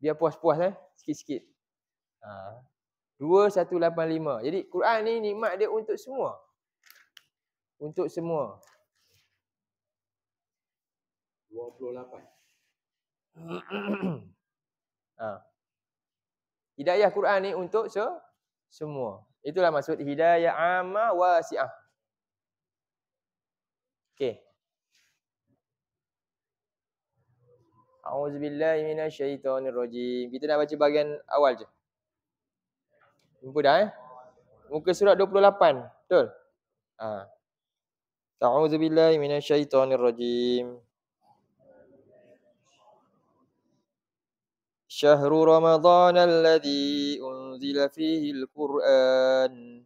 Biar puas-puas eh. Sikit-sikit. Haa. 2185. Jadi Quran ni nikmat dia untuk semua. Untuk semua. 28. ha. Ah. Hidayah Quran ni untuk se semua. Itulah maksud hidayah amma wasiah. Okey. A'udzubillahi minasyaitonirrajim. Kita nak baca bahagian awal je. Jumpa dah eh. Muka surat 28. Betul? Ha. Ta'udzubillahi minasyaitonirrajim. Syahrul Ramadhan alladhi unzila fihi al-Qur'an.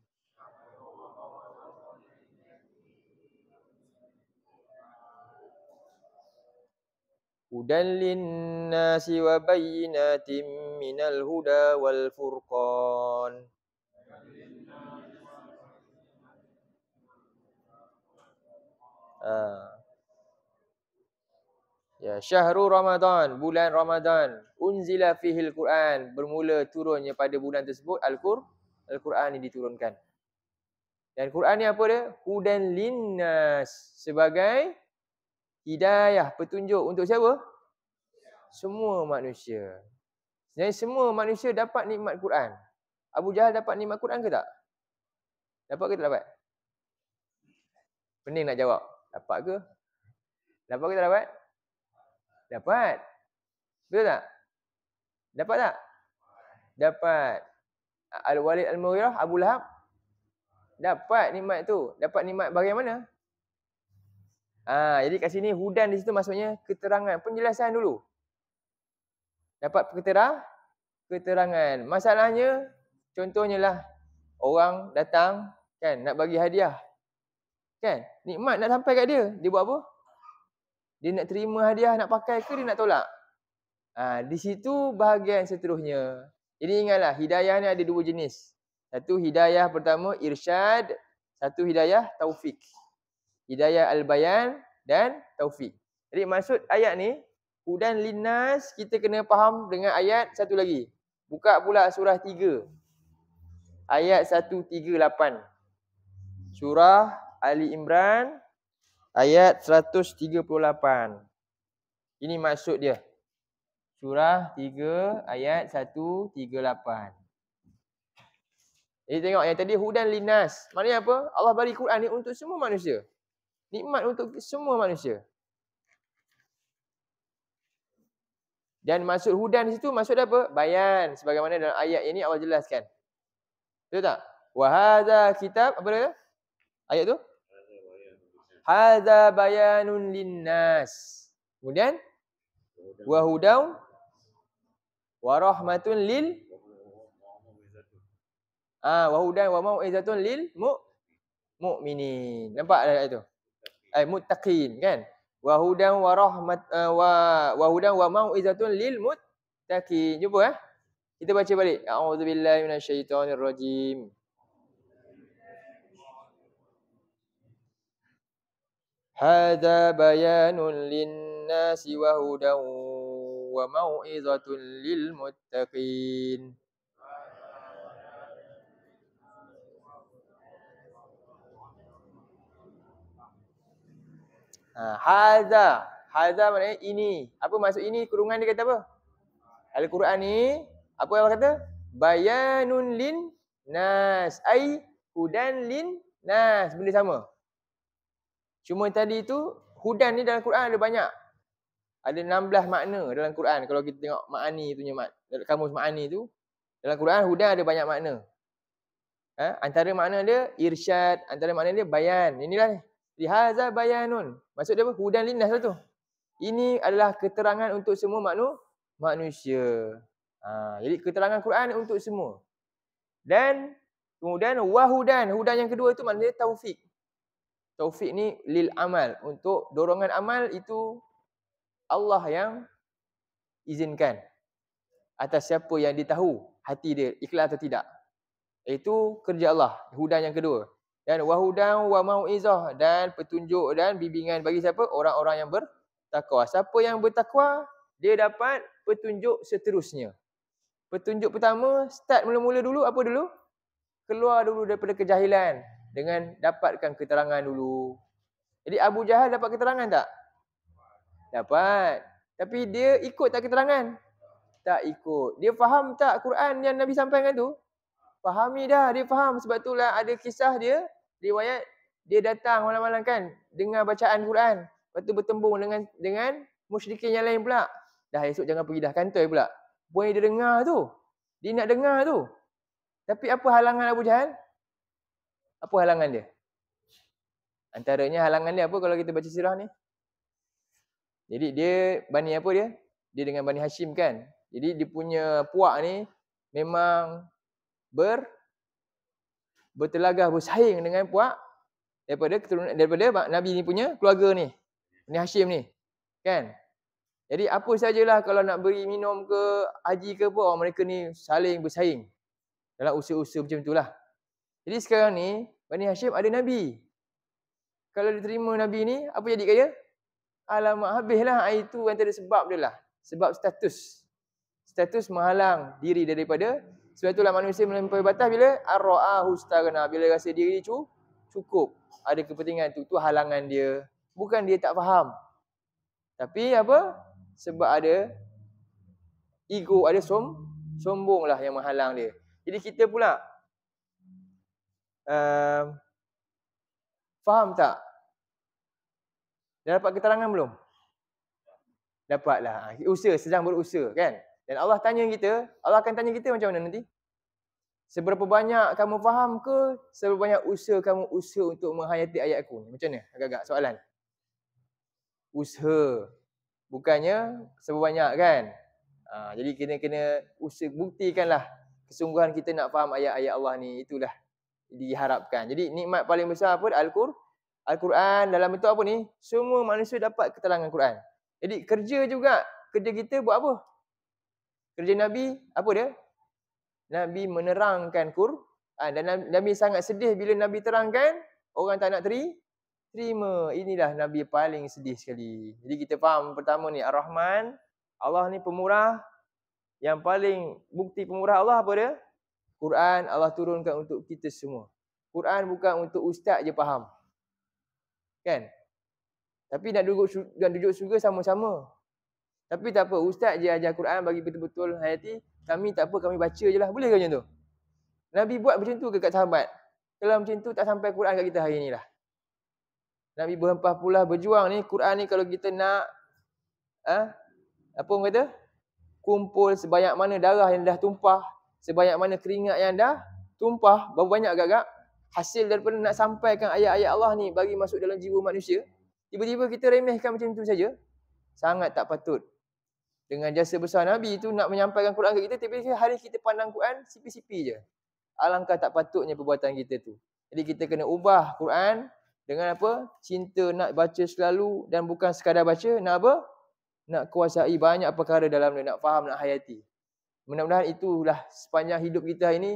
Hudan linnasi wa bayinatim minal huda wal furqan. Ah. Ya syahru Ramadan, bulan Ramadan, unzila fihi al-Quran, bermula turunnya pada bulan tersebut al-Qur, al-Quran ini diturunkan. Dan Quran ni apa dia? Hudan linnas sebagai hidayah petunjuk untuk siapa? Semua manusia. Jadi semua manusia dapat nikmat Quran. Abu Jahal dapat nikmat Quran ke tak? Dapat ke tak dapat? Pening nak jawab. Dapat ke? Dapat ke tak dapat? Dapat. Betul tak? Dapat tak? Dapat. Al-Walid Al-Murirah, Abu Lahab. Dapat nikmat tu. Dapat nikmat bagaimana? Ha, jadi kat sini hudan di situ maksudnya keterangan, penjelasan dulu. Dapat keterang, keterangan. Masalahnya, contohnya lah orang datang kan nak bagi hadiah. Kan? Nikmat nak sampai kat dia. Dia buat apa? Dia nak terima hadiah nak pakai ke dia nak tolak? Ha, di situ bahagian seterusnya. Jadi ingatlah, hidayah ni ada dua jenis. Satu hidayah pertama, irsyad. Satu hidayah, taufik hidayah al-bayan dan taufik. Jadi maksud ayat ni hudan linnas kita kena faham dengan ayat satu lagi. Buka pula surah tiga, Ayat satu tiga lapan. Surah Ali Imran ayat seratus tiga puluh lapan. Ini maksud dia. Surah tiga ayat satu tiga lapan. Jadi tengok yang tadi hudan linnas. Maknanya apa? Allah bagi Quran ni untuk semua manusia nikmat untuk semua manusia. Dan maksud hudan di situ maksud apa? Bayan sebagaimana dalam ayat ini awak jelaskan. Betul tak? Wa hadza kitab apa dia? Ayat tu? Hadza bayanun linnas. Kemudian wa hudaw wa rahmatun lil Ah wa hudan wa mau'izatun lil mu'minin. Nampak ada ayat tu? eh, muttaqin kan wa hudan wa rahmat eh, wa hudan wa mauizatun lil muttaqin cuba eh kita baca balik a'udzubillahi minasyaitonir rajim hadza bayanun lin nasi wa hudan wa mauizatun lil muttaqin Haza. Haza maknanya ini. Apa maksud ini? Kurungan dia kata apa? Al-Quran ni. Apa yang Allah kata? Bayanun lin nas. Ay hudan lin nas. Benda sama. Cuma tadi tu. Hudan ni dalam Quran ada banyak. Ada 16 makna dalam Quran. Kalau kita tengok ma'ani tu. kamu ma'ani tu. Dalam Quran hudan ada banyak makna. Ha? Antara makna dia irsyad. Antara makna dia bayan. Inilah di hadza bayanun. Maksud dia apa? Hudan linnas lah tu. Ini adalah keterangan untuk semua maknu manusia. Ha, jadi keterangan Quran untuk semua. Dan kemudian wahudan. Hudan yang kedua tu maknanya taufik. Taufik ni lil amal. Untuk dorongan amal itu Allah yang izinkan. Atas siapa yang ditahu hati dia ikhlas atau tidak. Itu kerja Allah. Hudan yang kedua dan wahudan wa mauizah dan petunjuk dan bimbingan bagi siapa orang-orang yang bertakwa siapa yang bertakwa dia dapat petunjuk seterusnya petunjuk pertama start mula-mula dulu apa dulu keluar dulu daripada kejahilan dengan dapatkan keterangan dulu jadi Abu Jahal dapat keterangan tak dapat tapi dia ikut tak keterangan tak ikut dia faham tak Quran yang Nabi sampaikan tu Fahami dah, dia faham. Sebab itulah ada kisah dia riwayat dia datang malam-malam kan dengar bacaan Quran lepas tu bertembung dengan dengan musyrikin yang lain pula dah esok jangan pergi dah kantoi pula boleh dia dengar tu dia nak dengar tu tapi apa halangan Abu Jahal apa halangan dia antaranya halangan dia apa kalau kita baca sirah ni jadi dia bani apa dia dia dengan bani Hashim kan jadi dia punya puak ni memang ber bertelagah bersaing dengan puak daripada keturunan daripada nabi ni punya keluarga ni ni Hashim ni kan jadi apa sajalah kalau nak beri minum ke haji ke apa orang mereka ni saling bersaing dalam usaha-usaha macam itulah jadi sekarang ni Bani Hashim ada nabi kalau diterima nabi ni apa jadi kaya alamak habislah itu antara sebab dia lah sebab status status menghalang diri daripada sebab itulah manusia melampaui batas bila ar-ra'ahu istaghna, bila rasa diri dia cukup, ada kepentingan tu, tu halangan dia. Bukan dia tak faham. Tapi apa? Sebab ada ego, ada som sombong lah yang menghalang dia. Jadi kita pula um, faham tak? Dah dapat keterangan belum? Dapatlah. Ha, usaha, sedang berusaha kan? Dan Allah tanya kita, Allah akan tanya kita macam mana nanti? Seberapa banyak kamu faham ke? Seberapa banyak usaha kamu usaha untuk menghayati ayat aku? Macam mana? Agak-agak soalan. Usaha. Bukannya seberapa banyak kan? Ha, jadi kena-kena usaha buktikanlah kesungguhan kita nak faham ayat-ayat Allah ni. Itulah diharapkan. Jadi nikmat paling besar apa? Al-Quran. Al-Quran dalam bentuk apa ni? Semua manusia dapat al Quran. Jadi kerja juga. Kerja kita buat apa? Kerja Nabi apa dia? Nabi menerangkan Quran ah, dan Nabi sangat sedih bila Nabi terangkan orang tak nak teri terima. Inilah Nabi paling sedih sekali. Jadi kita faham pertama ni Ar-Rahman, Allah ni pemurah. Yang paling bukti pemurah Allah apa dia? Quran Allah turunkan untuk kita semua. Quran bukan untuk ustaz je faham. Kan? Tapi nak duduk dan duduk surga sama-sama. Tapi tak apa, ustaz je ajar Quran bagi betul-betul hayati. Kami tak apa, kami baca je lah. Boleh ke macam tu? Nabi buat macam tu ke kat sahabat? Kalau macam tu tak sampai Quran kat kita hari ni lah. Nabi berhempah pula berjuang ni. Quran ni kalau kita nak ha? apa orang kata? Kumpul sebanyak mana darah yang dah tumpah. Sebanyak mana keringat yang dah tumpah. Berapa banyak agak-agak. Hasil daripada nak sampaikan ayat-ayat Allah ni bagi masuk dalam jiwa manusia. Tiba-tiba kita remehkan macam tu saja. Sangat tak patut dengan jasa besar Nabi tu nak menyampaikan Quran ke kita tapi hari kita pandang Quran sipi-sipi je. Alangkah tak patutnya perbuatan kita tu. Jadi kita kena ubah Quran dengan apa? Cinta nak baca selalu dan bukan sekadar baca, nak apa? Nak kuasai banyak perkara dalam ni, nak faham, nak hayati. Mudah-mudahan itulah sepanjang hidup kita hari ni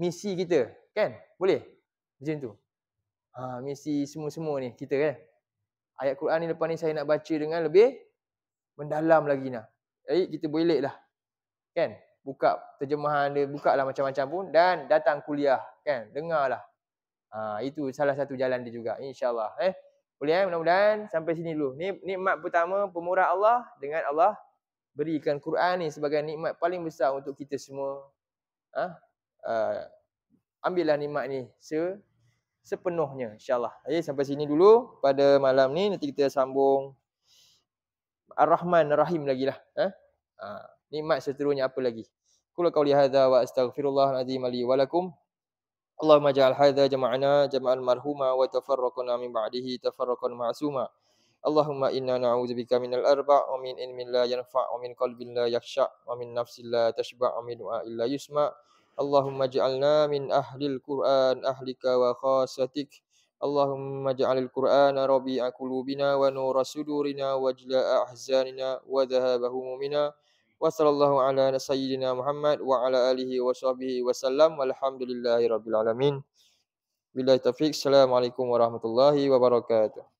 misi kita, kan? Boleh? Macam tu. Ha, misi semua-semua ni kita kan. Ayat Quran ni lepas ni saya nak baca dengan lebih mendalam lagi nah. Jadi eh, kita boleh lah. Kan? Buka terjemahan dia, buka lah macam-macam pun dan datang kuliah, kan? Dengarlah. Ha, itu salah satu jalan dia juga Allah. eh. Boleh eh mudah-mudahan sampai sini dulu. Ni nikmat pertama pemurah Allah dengan Allah berikan Quran ni sebagai nikmat paling besar untuk kita semua. Ha? Uh, ambillah nikmat ni se sepenuhnya insya Allah. Eh sampai sini dulu pada malam ni nanti kita sambung Ar-Rahman Ar-Rahim lagi lah. Eh? Ha, nikmat seterusnya apa lagi. Kula kau hadha wa astaghfirullah al-azim alihi wa lakum. Allahumma ja'al hadha jama'ana jama'al marhuma wa tafarraquna min ba'dihi tafarraqan ma'asuma. Allahumma inna na'udzubika minal arba' wa min ilmin la yanfa' wa min qalbin la yakhsha' wa min nafsin la tashba' wa min du'a'in illa yusma' Allahumma ja'alna min ahlil Qur'an ahlika wa khasatik Allahumma ja'alil Qur'ana rabi'a qulubina wa nura sudurina wa jala'a ahzanina wa dhahaba wa sallallahu ala sayyidina Muhammad wa ala alihi wa sahbihi wa sallam walhamdulillahi rabbil alamin. Billahi taufiq. Assalamualaikum warahmatullahi wabarakatuh.